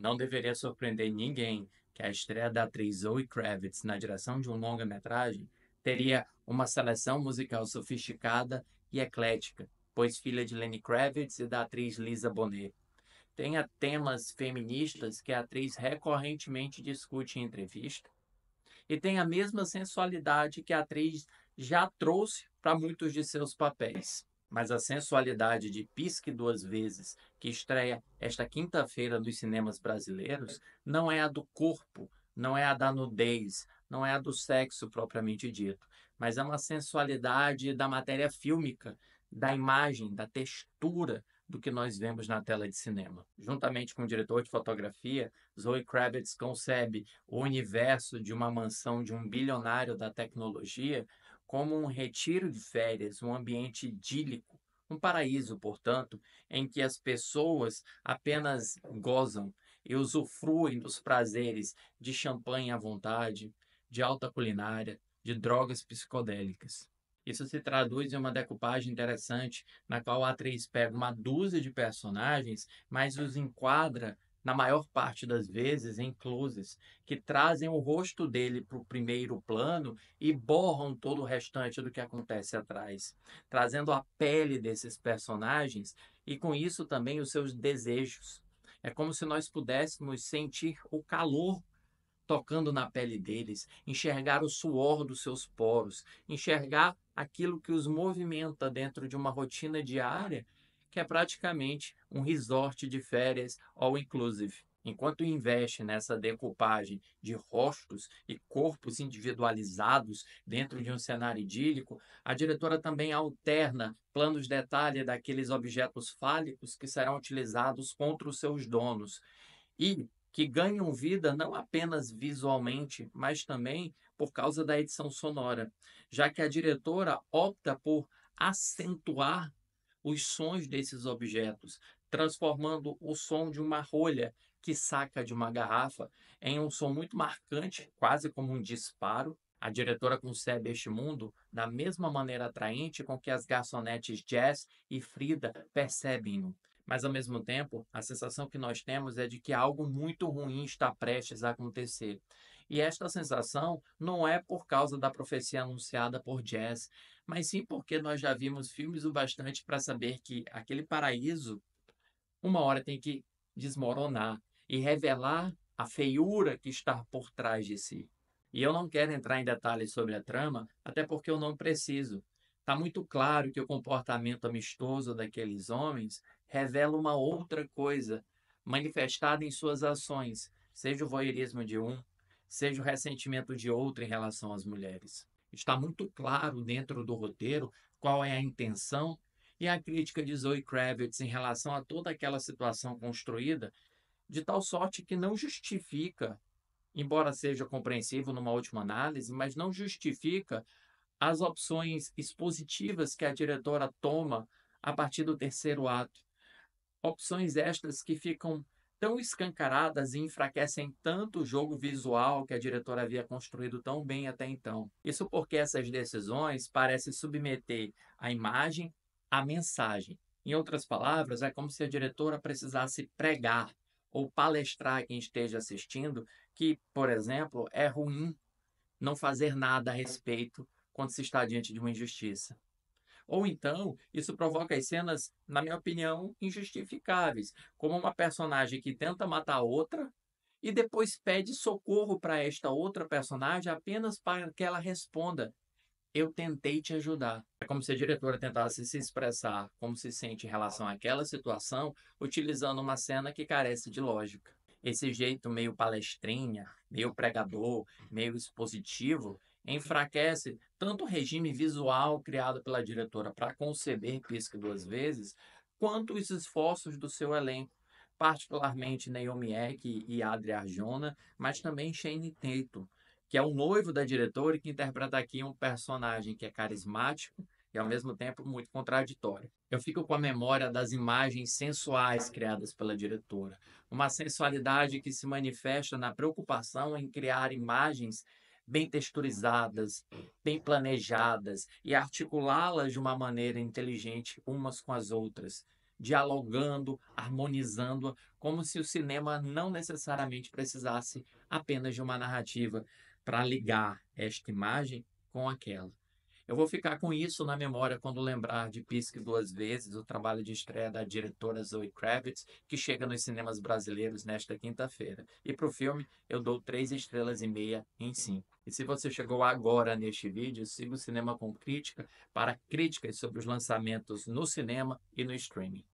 Não deveria surpreender ninguém que a estreia da atriz Zoe Kravitz na direção de um longa-metragem teria uma seleção musical sofisticada e eclética, pois filha de Lenny Kravitz e da atriz Lisa Bonet. Tenha temas feministas que a atriz recorrentemente discute em entrevista e tem a mesma sensualidade que a atriz já trouxe para muitos de seus papéis mas a sensualidade de Pisque Duas Vezes, que estreia esta quinta-feira nos cinemas brasileiros, não é a do corpo, não é a da nudez, não é a do sexo propriamente dito, mas é uma sensualidade da matéria fílmica, da imagem, da textura do que nós vemos na tela de cinema. Juntamente com o diretor de fotografia, Zoe Kravitz concebe o universo de uma mansão de um bilionário da tecnologia como um retiro de férias, um ambiente idílico, um paraíso, portanto, em que as pessoas apenas gozam e usufruem dos prazeres de champanhe à vontade, de alta culinária, de drogas psicodélicas. Isso se traduz em uma decupagem interessante, na qual a atriz pega uma dúzia de personagens, mas os enquadra na maior parte das vezes, em closes, que trazem o rosto dele para o primeiro plano e borram todo o restante do que acontece atrás, trazendo a pele desses personagens e com isso também os seus desejos. É como se nós pudéssemos sentir o calor tocando na pele deles, enxergar o suor dos seus poros, enxergar aquilo que os movimenta dentro de uma rotina diária que é praticamente um resort de férias all inclusive. Enquanto investe nessa decupagem de rostos e corpos individualizados dentro de um cenário idílico, a diretora também alterna planos de detalhe daqueles objetos fálicos que serão utilizados contra os seus donos e que ganham vida não apenas visualmente, mas também por causa da edição sonora, já que a diretora opta por acentuar os sons desses objetos, transformando o som de uma rolha que saca de uma garrafa em um som muito marcante, quase como um disparo. A diretora concebe este mundo da mesma maneira atraente com que as garçonetes Jazz e Frida percebem-no. Mas, ao mesmo tempo, a sensação que nós temos é de que algo muito ruim está prestes a acontecer. E esta sensação não é por causa da profecia anunciada por Jazz, mas sim porque nós já vimos filmes o bastante para saber que aquele paraíso, uma hora tem que desmoronar e revelar a feiura que está por trás de si. E eu não quero entrar em detalhes sobre a trama, até porque eu não preciso. Está muito claro que o comportamento amistoso daqueles homens revela uma outra coisa, manifestada em suas ações, seja o voyeurismo de um, seja o ressentimento de outro em relação às mulheres. Está muito claro dentro do roteiro qual é a intenção e a crítica de Zoe Kravitz em relação a toda aquela situação construída, de tal sorte que não justifica, embora seja compreensível numa última análise, mas não justifica as opções expositivas que a diretora toma a partir do terceiro ato. Opções estas que ficam tão escancaradas e enfraquecem tanto o jogo visual que a diretora havia construído tão bem até então. Isso porque essas decisões parecem submeter a imagem à mensagem. Em outras palavras, é como se a diretora precisasse pregar ou palestrar quem esteja assistindo que, por exemplo, é ruim não fazer nada a respeito quando se está diante de uma injustiça. Ou então, isso provoca as cenas, na minha opinião, injustificáveis, como uma personagem que tenta matar outra e depois pede socorro para esta outra personagem apenas para que ela responda: Eu tentei te ajudar. É como se a diretora tentasse se expressar como se sente em relação àquela situação, utilizando uma cena que carece de lógica. Esse jeito meio palestrinha, meio pregador, meio expositivo, enfraquece tanto o regime visual criado pela diretora para conceber Pisca duas vezes, quanto os esforços do seu elenco, particularmente Naomi Eck e Adri Arjona, mas também Shane Tatum, que é o noivo da diretora e que interpreta aqui um personagem que é carismático e ao mesmo tempo muito contraditório. Eu fico com a memória das imagens sensuais criadas pela diretora, uma sensualidade que se manifesta na preocupação em criar imagens bem texturizadas, bem planejadas e articulá-las de uma maneira inteligente umas com as outras, dialogando, harmonizando, como se o cinema não necessariamente precisasse apenas de uma narrativa para ligar esta imagem com aquela. Eu vou ficar com isso na memória quando lembrar de Pisque duas vezes, o trabalho de estreia da diretora Zoe Kravitz, que chega nos cinemas brasileiros nesta quinta-feira. E para o filme, eu dou três estrelas e meia em cinco. E se você chegou agora neste vídeo, siga o Cinema com Crítica para críticas sobre os lançamentos no cinema e no streaming.